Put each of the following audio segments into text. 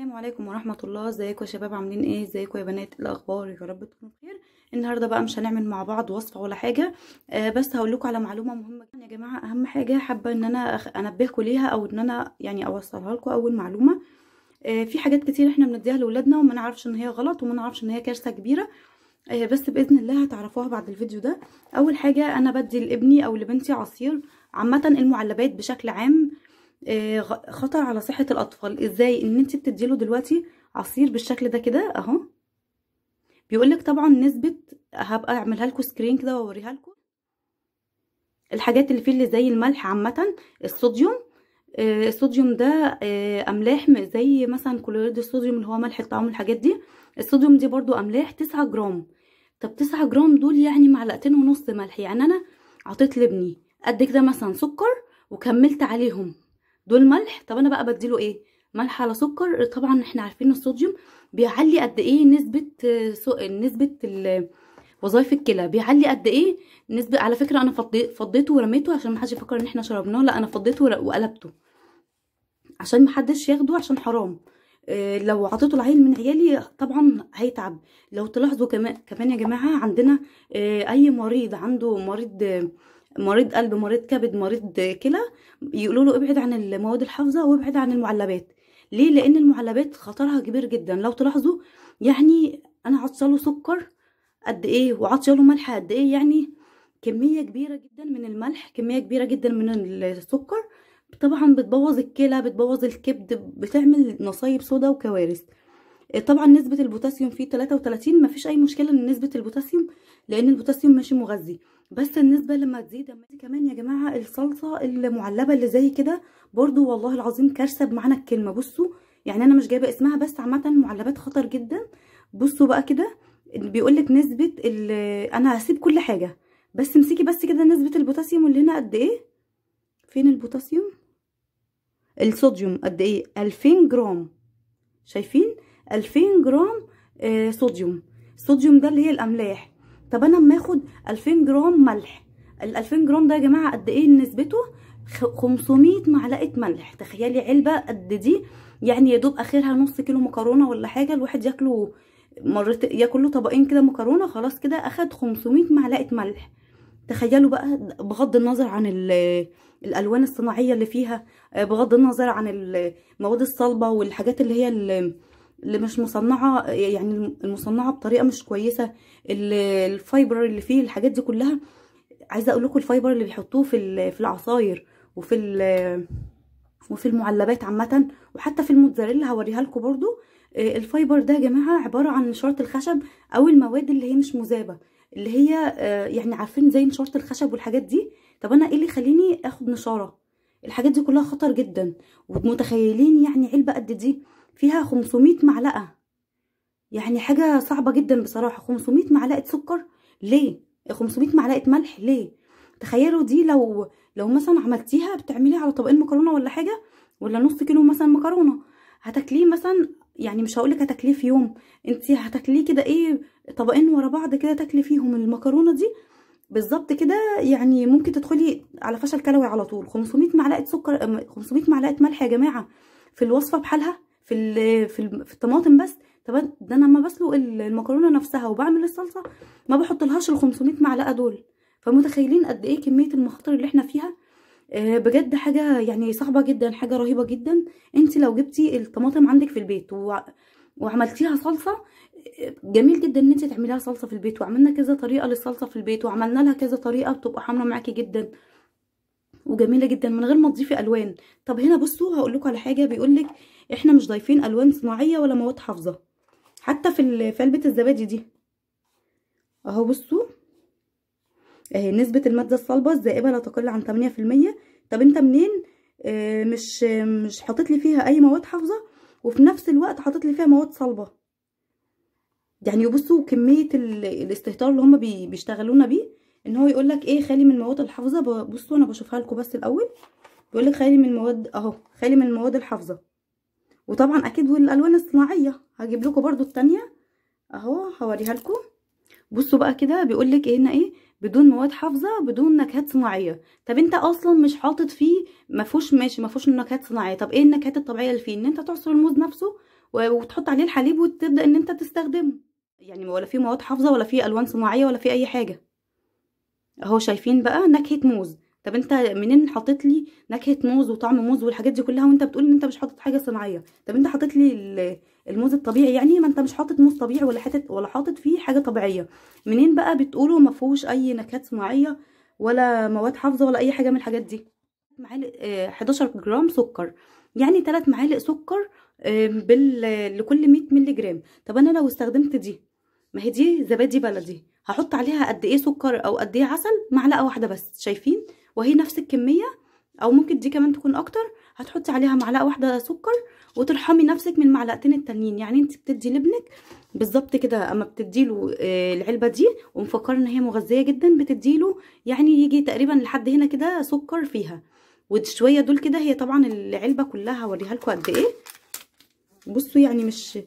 السلام عليكم ورحمه الله ازيكم يا شباب عاملين ايه ازيكم يا بنات إيه الاخبار يا رب تكونوا بخير النهارده بقى مش هنعمل مع بعض وصفه ولا حاجه آه بس هقول لكم على معلومه مهمه جدا يا جماعه اهم حاجه حابه ان انا انبهكم ليها او ان انا يعني اوصلها لكم اول معلومه آه في حاجات كتير احنا بنديها لاولادنا وما نعرفش ان هي غلط وما نعرفش ان هي كارثه كبيره آه بس باذن الله هتعرفوها بعد الفيديو ده اول حاجه انا بدي لابني او لبنتي عصير عامه المعلبات بشكل عام آه، خطر على صحة الأطفال إزاي إن أنت بتديله دلوقتي عصير بالشكل ده كده أهو بيقولك طبعا نسبة هبقى أعملها لكم سكرين كده وأوريها لكم الحاجات اللي فيه اللي زي الملح عامة الصوديوم آه، الصوديوم ده آه، املاح زي مثلا كلوريد الصوديوم اللي هو ملح الطعام والحاجات دي الصوديوم دي برضو املاح 9 جرام طب 9 جرام دول يعني معلقتين ونص ملح يعني انا عطيت لابني قد كده مثلا سكر وكملت عليهم دول ملح طب انا بقى بديله ايه ملح على سكر طبعا احنا عارفين الصوديوم بيعلي قد ايه نسبه نسبه وظائف الكلى بيعلي قد ايه نسبه على فكره انا فضيته ورميته عشان ما حدش يفكر ان احنا شربناه لا انا فضيته وقلبته عشان ما حدش ياخده عشان حرام آه، لو عطيته لعيل من عيالي طبعا هيتعب لو تلاحظوا كمان كمان يا جماعه عندنا آه، اي مريض عنده مريض مريض قلب مريض كبد مريض كلى يقولوا له ابعد عن المواد الحافظه وابعد عن المعلبات ليه لان المعلبات خطرها كبير جدا لو تلاحظوا يعني انا عطشه سكر قد ايه وعطشه ملح قد ايه يعني كميه كبيره جدا من الملح كميه كبيره جدا من السكر طبعا بتبوظ الكلى بتبوظ الكبد بتعمل نصايب سودا وكوارث طبعا نسبة البوتاسيوم فيه 33 مفيش أي مشكلة ان نسبة البوتاسيوم لأن البوتاسيوم ماشي مغذي بس النسبة لما تزيد كمان يا جماعة الصلصة المعلبة اللي زي كده برضو والله العظيم كارثة بمعنى الكلمة بصوا يعني أنا مش جايبة اسمها بس عامة معلبات خطر جدا بصوا بقى كده بيقولك نسبة أنا هسيب كل حاجة بس امسكي بس كده نسبة البوتاسيوم اللي هنا قد إيه فين البوتاسيوم الصوديوم قد إيه 2000 جرام شايفين 2000 جرام آه، صوديوم الصوديوم ده اللي هي الاملاح طب انا اما اخد 2000 جرام ملح ال 2000 جرام ده يا جماعه قد ايه نسبته 500 معلقه ملح تخيلي علبه قد دي يعني يا دوب اخرها نص كيلو مكرونه ولا حاجه الواحد ياكله مرت ياكله طبقين كده مكرونه خلاص كده اخد 500 معلقه ملح تخيلوا بقى بغض النظر عن الالوان الصناعيه اللي فيها آه، بغض النظر عن المواد الصلبه والحاجات اللي هي اللي اللي مش مصنعه يعني المصنعه بطريقه مش كويسه الفايبر اللي فيه الحاجات دي كلها عايزه اقول لكم الفايبر اللي بيحطوه في في العصاير وفي وفي المعلبات عامه وحتى في الموتزاريلا هوريها لكم برضو الفايبر ده يا جماعه عباره عن نشاره الخشب او المواد اللي هي مش مذابه اللي هي آه، يعني عارفين زي نشاره الخشب والحاجات دي طب انا ايه اللي يخليني اخد نشاره الحاجات دي كلها خطر جدا ومتخيلين يعني علبه قد دي فيها 500 معلقة يعني حاجة صعبة جدا بصراحة 500 معلقة سكر ليه 500 معلقة ملح ليه تخيلوا دي لو لو مثلا عملتيها بتعملي على طبقين مكرونة ولا حاجة ولا نص كيلو مثلا مكرونة هتاكليه مثلا يعني مش هقولك هتاكليه في يوم انت هتاكليه كده ايه طبقين ورا بعض كده تاكلي فيهم المكرونة دي بالظبط كده يعني ممكن تدخلي على فشل كلوي على طول 500 معلقه سكر 500 معلقه ملح يا جماعه في الوصفه بحالها في ال في, ال في الطماطم بس طب ده انا لما بسلق المكرونه نفسها وبعمل الصلصه ما بحطلهاش ال 500 معلقه دول فمتخيلين قد ايه كميه المخاطر اللي احنا فيها آه، بجد حاجه يعني صعبه جدا حاجه رهيبه جدا انت لو جبتي الطماطم عندك في البيت وعملتيها صلصه آه، جميل جدا ان انت تعمليها صلصه في البيت وعملنا كذا طريقه للصلصه في البيت وعملنا لها كذا طريقه بتبقى حمرا معاكي جدا وجميله جدا من غير ما تضيفي الوان طب هنا بصوا هقول لكم على حاجه بيقول لك احنا مش ضايفين الوان صناعيه ولا مواد حافظه حتى في في علبه الزبادي دي اهو بصوا اهي نسبه الماده الصلبه الذائبه لا تقل عن 8% طب انت منين آه مش مش حاطط لي فيها اي مواد حافظه وفي نفس الوقت حاطط لي فيها مواد صلبه يعني بصوا كميه الاستهتار اللي هم بيشتغلونا بيه ان هو يقول لك ايه خالي من مواد الحافظه بصوا انا بشوفها لكم بس الاول بيقول لك خالي من مواد اهو خالي من مواد الحافظه وطبعا اكيد والالوان الصناعيه هجيب لكم برده الثانيه اهو هوريها لكم بصوا بقى كده بيقول لك إيه، هنا ايه بدون مواد حافظه بدون نكهات صناعيه طب انت اصلا مش حاطط فيه ما فيهوش ماشي ما فيهوش نكهات صناعيه طب ايه النكهات الطبيعيه اللي فيه ان انت تعصر الموز نفسه وتحط عليه الحليب وتبدا ان انت تستخدمه يعني ولا فيه مواد حافظه ولا فيه الوان صناعيه ولا فيه اي حاجه اهو شايفين بقى نكهه موز طب انت منين حاطط لي نكهه موز وطعم موز والحاجات دي كلها وانت بتقول ان انت مش حاطط حاجه صناعيه طب انت حاطط لي الموز الطبيعي يعني ما انت مش حاطط موز طبيعي ولا حاطط ولا حاطط فيه حاجه طبيعيه منين بقى بتقولوا ما فيهوش اي نكهات صناعيه ولا مواد حافظه ولا اي حاجه من الحاجات دي معالق 11 آه، جرام سكر يعني 3 معالق سكر آه، بال... لكل 100 مللي جرام طب انا لو استخدمت دي ما هي دي زبادي بلدي هحط عليها قد ايه سكر او قد ايه عسل معلقه واحده بس شايفين وهي نفس الكميه او ممكن دي كمان تكون اكتر هتحطي عليها معلقه واحده سكر وترحمي نفسك من المعلقتين التانيين يعني انت بتدي لابنك بالظبط كده اما بتديله آه، العلبه دي ومفكره ان هي مغذيه جدا بتديله يعني يجي تقريبا لحد هنا كده سكر فيها وشويه دول كده هي طبعا العلبه كلها هوريها لكم قد ايه بصوا يعني مش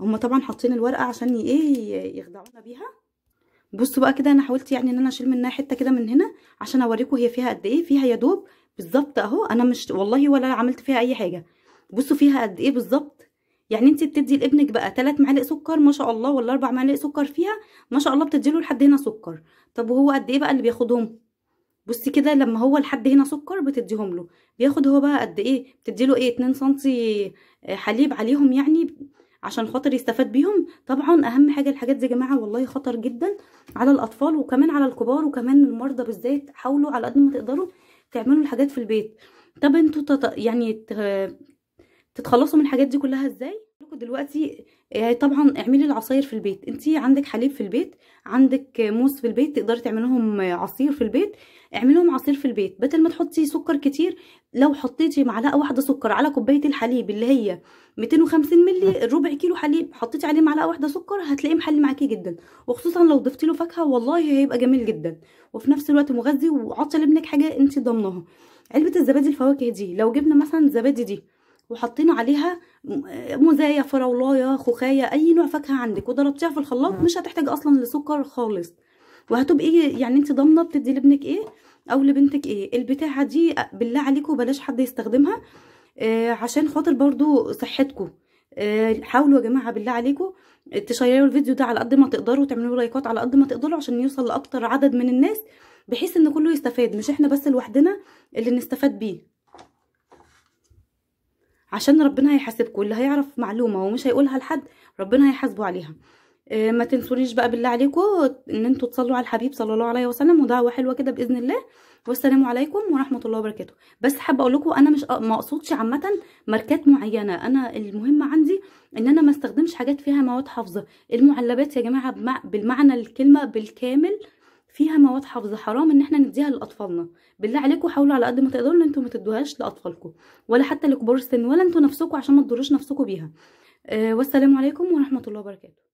هما طبعا حاطين الورقه عشان ايه يخدعونا بيها بصوا بقى كده انا حاولت يعني ان انا اشيل منها حته كده من هنا عشان اوريكم هي فيها قد ايه فيها يا دوب بالظبط اهو انا مش والله ولا عملت فيها اي حاجه بصوا فيها قد ايه بالظبط يعني انت بتدي لابنك بقى 3 معالق سكر ما شاء الله ولا 4 معالق سكر فيها ما شاء الله بتدي له لحد هنا سكر طب وهو قد ايه بقى اللي بياخدهم بصي كده لما هو لحد هنا سكر بتديهم له بياخد هو بقى قد ايه بتدي له ايه 2 سم حليب عليهم يعني عشان خاطر يستفاد بيهم طبعا اهم حاجه الحاجات دي يا جماعه والله خطر جدا على الاطفال وكمان على الكبار وكمان المرضى بالذات حاولوا على قد ما تقدروا تعملوا الحاجات في البيت طب انتوا تط... يعني تتخلصوا من الحاجات دي كلها ازاي دلوقتي آه، طبعا اعملي العصاير في البيت انت عندك حليب في البيت عندك موز في البيت تقدري تعمليهم عصير في البيت اعملهم عصير في البيت بدل ما تحطي سكر كتير لو حطيتي معلقه واحده سكر على كوبايه الحليب اللي هي 250 مللي ربع كيلو حليب حطيتي عليه معلقه واحده سكر هتلاقيه محلي معاكي جدا وخصوصا لو ضفتي له فاكهه والله هيبقى جميل جدا وفي نفس الوقت مغذي وعطي لابنك حاجه انت ضامناها علبه الزبادي الفواكه دي لو جبنا مثلا الزبادي دي وحطينا عليها مزايا فراولايا خخايا اي نوع فاكهه عندك وضربتيها في الخلاط مش هتحتاج اصلا لسكر خالص وهتبقي يعني انت ضامنه بتدي لابنك ايه او لبنتك ايه البتاعه دي بالله عليكم بلاش حد يستخدمها آه عشان خاطر برضو صحتكم آه حاولوا يا جماعه بالله عليكم تشيروا الفيديو ده على قد ما تقدروا وتعملوا لايكات على قد ما تقدروا عشان يوصل لاكتر عدد من الناس بحيث ان كله يستفاد مش احنا بس لوحدنا اللي نستفاد بيه عشان ربنا هيحاسبكم اللي هيعرف معلومه ومش هيقولها لحد ربنا هيحاسبه عليها آه، ما تنسونيش بقى بالله عليكم ان انتوا تصلوا على الحبيب صلى الله عليه وسلم ودعوه حلوه كده باذن الله والسلام عليكم ورحمه الله وبركاته بس حابه اقول لكم انا مش ما اقصدش عامه ماركات معينه انا المهم عندي ان انا ما استخدمش حاجات فيها مواد حافظه المعلبات يا جماعه بالمعنى الكلمه بالكامل فيها مواد حافظه حرام ان احنا نديها لاطفالنا بالله عليكم حاولوا على قد ما تقدروا ان انتوا ما تدوهاش لاطفالكم ولا حتى لكبار السن ولا انتوا نفسكم عشان ما تضروش نفسكم بيها أه والسلام عليكم ورحمه الله وبركاته